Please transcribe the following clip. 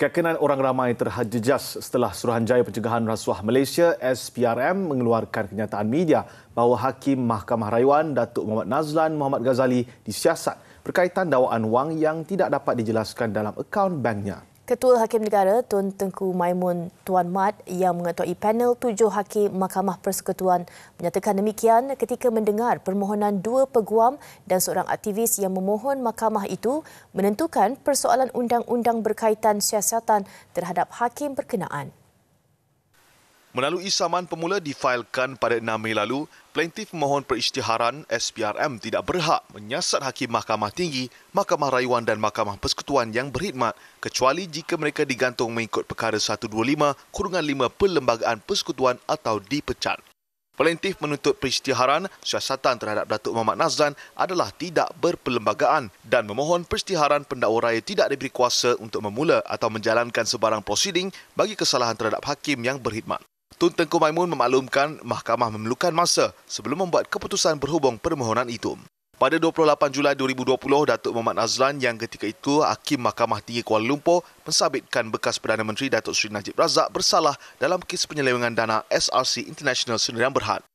Kekenan orang ramai terhajjas setelah Suruhanjaya Pencegahan Rasuah Malaysia SPRM mengeluarkan kenyataan media bahawa Hakim Mahkamah Rayuan Datuk Muhammad Nazlan Muhammad Ghazali disiasat berkaitan dakwaan wang yang tidak dapat dijelaskan dalam akaun banknya. Ketua Hakim Negara Tun Tengku Maimun Tuan Mat yang mengetuai panel tujuh hakim Mahkamah Persekutuan menyatakan demikian ketika mendengar permohonan dua peguam dan seorang aktivis yang memohon mahkamah itu menentukan persoalan undang-undang berkaitan siasatan terhadap hakim berkenaan. Melalui saman pemula difailkan pada 6 Mei lalu, plaintif memohon perisytiharan SPRM tidak berhak menyiasat hakim Mahkamah Tinggi, Mahkamah Rayuan dan Mahkamah Persekutuan yang berkhidmat kecuali jika mereka digantung mengikut perkara 125 kurungan 5 Perlembagaan Persekutuan atau dipecat. Plaintif menuntut peristiharan siasatan terhadap Datuk Muhammad Nazlan adalah tidak berperlembagaan dan memohon peristiharan pendakwa raya tidak diberi kuasa untuk memula atau menjalankan sebarang prosiding bagi kesalahan terhadap hakim yang berkhidmat. Tun Tengku Maimun memaklumkan mahkamah memerlukan masa sebelum membuat keputusan berhubung permohonan itu. Pada 28 Julai 2020, Datuk Muhammad Azlan yang ketika itu Hakim Mahkamah Tinggi Kuala Lumpur mensabitkan bekas Perdana Menteri Datuk Seri Najib Razak bersalah dalam kes penyelewengan dana SRC International Sdn Bhd.